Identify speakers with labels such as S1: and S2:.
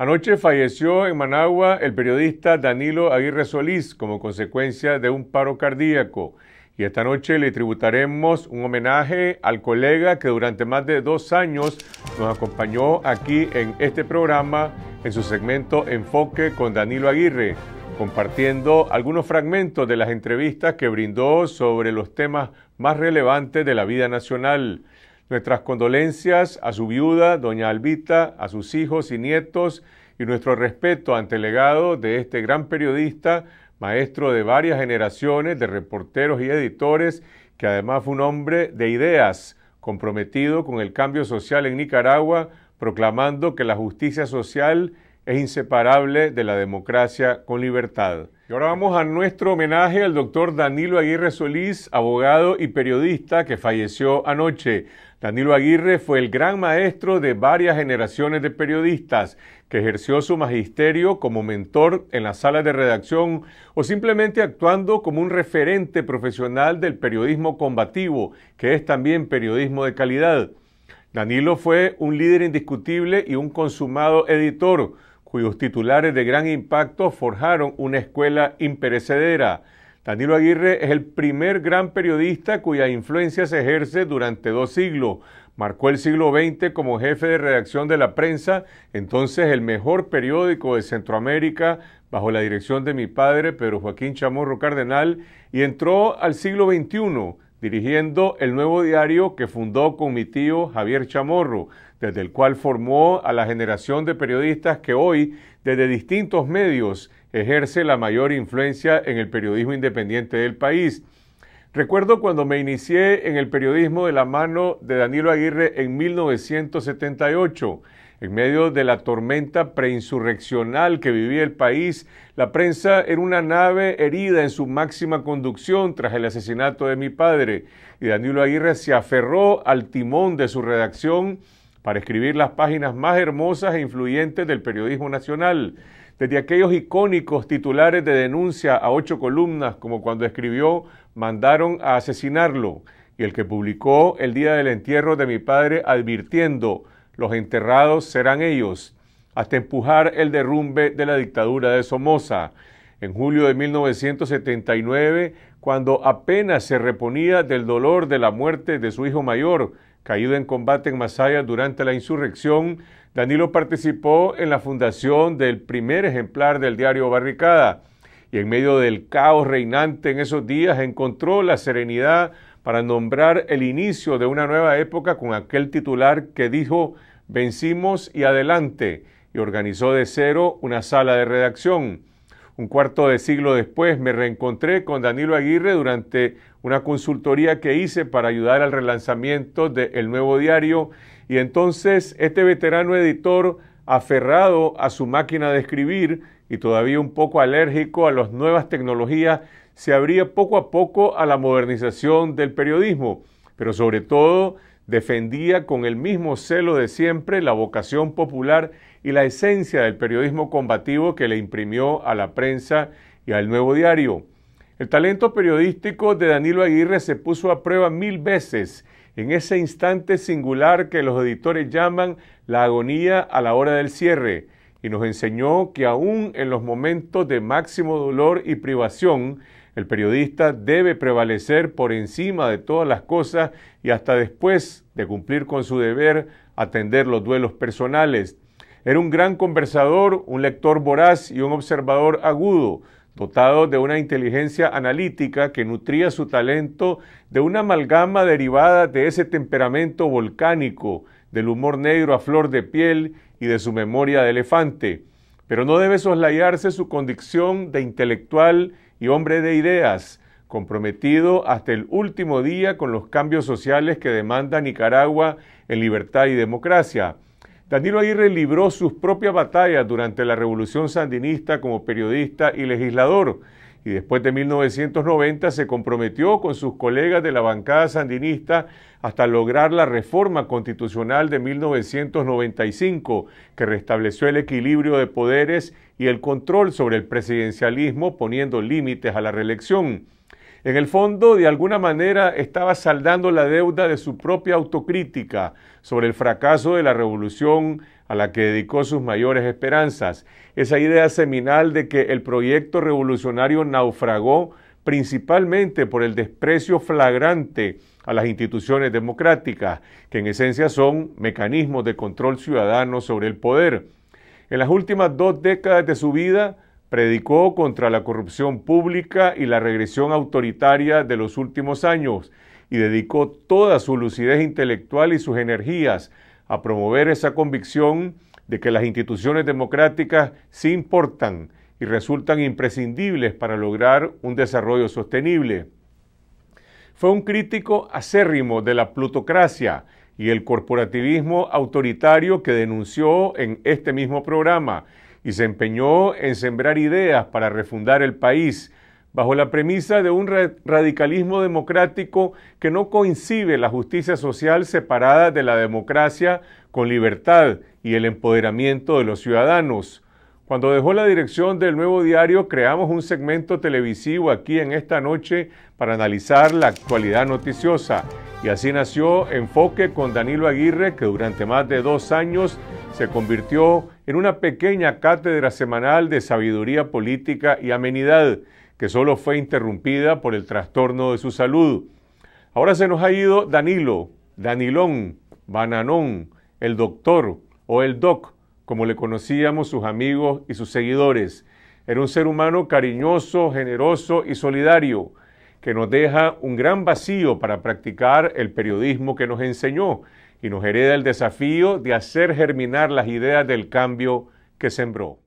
S1: Anoche falleció en Managua el periodista Danilo Aguirre Solís como consecuencia de un paro cardíaco y esta noche le tributaremos un homenaje al colega que durante más de dos años nos acompañó aquí en este programa en su segmento Enfoque con Danilo Aguirre, compartiendo algunos fragmentos de las entrevistas que brindó sobre los temas más relevantes de la vida nacional. Nuestras condolencias a su viuda, doña Albita, a sus hijos y nietos, y nuestro respeto ante el legado de este gran periodista, maestro de varias generaciones de reporteros y editores, que además fue un hombre de ideas, comprometido con el cambio social en Nicaragua, proclamando que la justicia social es inseparable de la democracia con libertad. Y ahora vamos a nuestro homenaje al doctor Danilo Aguirre Solís, abogado y periodista que falleció anoche. Danilo Aguirre fue el gran maestro de varias generaciones de periodistas que ejerció su magisterio como mentor en las salas de redacción o simplemente actuando como un referente profesional del periodismo combativo, que es también periodismo de calidad. Danilo fue un líder indiscutible y un consumado editor, cuyos titulares de gran impacto forjaron una escuela imperecedera. Danilo Aguirre es el primer gran periodista cuya influencia se ejerce durante dos siglos. Marcó el siglo XX como jefe de redacción de la prensa, entonces el mejor periódico de Centroamérica, bajo la dirección de mi padre, Pedro Joaquín Chamorro Cardenal, y entró al siglo XXI dirigiendo el nuevo diario que fundó con mi tío Javier Chamorro, desde el cual formó a la generación de periodistas que hoy, desde distintos medios, ejerce la mayor influencia en el periodismo independiente del país. Recuerdo cuando me inicié en el periodismo de la mano de Danilo Aguirre en 1978. En medio de la tormenta preinsurreccional que vivía el país, la prensa era una nave herida en su máxima conducción tras el asesinato de mi padre, y Danilo Aguirre se aferró al timón de su redacción para escribir las páginas más hermosas e influyentes del periodismo nacional, desde aquellos icónicos titulares de denuncia a ocho columnas, como cuando escribió Mandaron a asesinarlo, y el que publicó el día del entierro de mi padre advirtiendo los enterrados serán ellos, hasta empujar el derrumbe de la dictadura de Somoza. En julio de 1979, cuando apenas se reponía del dolor de la muerte de su hijo mayor, caído en combate en Masaya durante la insurrección, Danilo participó en la fundación del primer ejemplar del diario Barricada y en medio del caos reinante en esos días encontró la serenidad para nombrar el inicio de una nueva época con aquel titular que dijo Vencimos y adelante y organizó de cero una sala de redacción. Un cuarto de siglo después me reencontré con Danilo Aguirre durante una consultoría que hice para ayudar al relanzamiento del Nuevo Diario y entonces este veterano editor aferrado a su máquina de escribir y todavía un poco alérgico a las nuevas tecnologías, se abría poco a poco a la modernización del periodismo, pero sobre todo defendía con el mismo celo de siempre la vocación popular y la esencia del periodismo combativo que le imprimió a la prensa y al nuevo diario. El talento periodístico de Danilo Aguirre se puso a prueba mil veces en ese instante singular que los editores llaman la agonía a la hora del cierre nos enseñó que aún en los momentos de máximo dolor y privación, el periodista debe prevalecer por encima de todas las cosas y hasta después de cumplir con su deber, atender los duelos personales. Era un gran conversador, un lector voraz y un observador agudo, dotado de una inteligencia analítica que nutría su talento de una amalgama derivada de ese temperamento volcánico, del humor negro a flor de piel y de su memoria de elefante, pero no debe soslayarse su condición de intelectual y hombre de ideas, comprometido hasta el último día con los cambios sociales que demanda Nicaragua en libertad y democracia. Danilo Aguirre libró sus propias batallas durante la Revolución Sandinista como periodista y legislador, y después de 1990 se comprometió con sus colegas de la bancada sandinista hasta lograr la reforma constitucional de 1995, que restableció el equilibrio de poderes y el control sobre el presidencialismo poniendo límites a la reelección. En el fondo, de alguna manera, estaba saldando la deuda de su propia autocrítica sobre el fracaso de la revolución a la que dedicó sus mayores esperanzas, esa idea seminal de que el proyecto revolucionario naufragó principalmente por el desprecio flagrante a las instituciones democráticas, que en esencia son mecanismos de control ciudadano sobre el poder. En las últimas dos décadas de su vida, predicó contra la corrupción pública y la regresión autoritaria de los últimos años, y dedicó toda su lucidez intelectual y sus energías a promover esa convicción de que las instituciones democráticas sí importan y resultan imprescindibles para lograr un desarrollo sostenible. Fue un crítico acérrimo de la plutocracia y el corporativismo autoritario que denunció en este mismo programa y se empeñó en sembrar ideas para refundar el país bajo la premisa de un radicalismo democrático que no coincide la justicia social separada de la democracia con libertad y el empoderamiento de los ciudadanos. Cuando dejó la dirección del nuevo diario, creamos un segmento televisivo aquí en esta noche para analizar la actualidad noticiosa. Y así nació Enfoque con Danilo Aguirre, que durante más de dos años se convirtió en una pequeña cátedra semanal de sabiduría política y amenidad que solo fue interrumpida por el trastorno de su salud. Ahora se nos ha ido Danilo, Danilón, Bananón, el doctor o el doc, como le conocíamos sus amigos y sus seguidores. Era un ser humano cariñoso, generoso y solidario, que nos deja un gran vacío para practicar el periodismo que nos enseñó y nos hereda el desafío de hacer germinar las ideas del cambio que sembró.